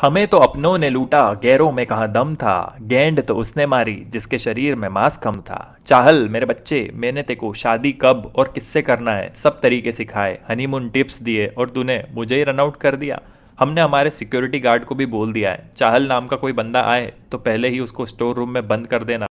हमें तो अपनों ने लूटा गैरों में कहा दम था गेंड तो उसने मारी जिसके शरीर में मांस कम था चाहल मेरे बच्चे मैंने ते को शादी कब और किससे करना है सब तरीके सिखाए हनीमून टिप्स दिए और तूने मुझे ही रनआउट कर दिया हमने हमारे सिक्योरिटी गार्ड को भी बोल दिया है चाहल नाम का कोई बंदा आए तो पहले ही उसको स्टोर रूम में बंद कर देना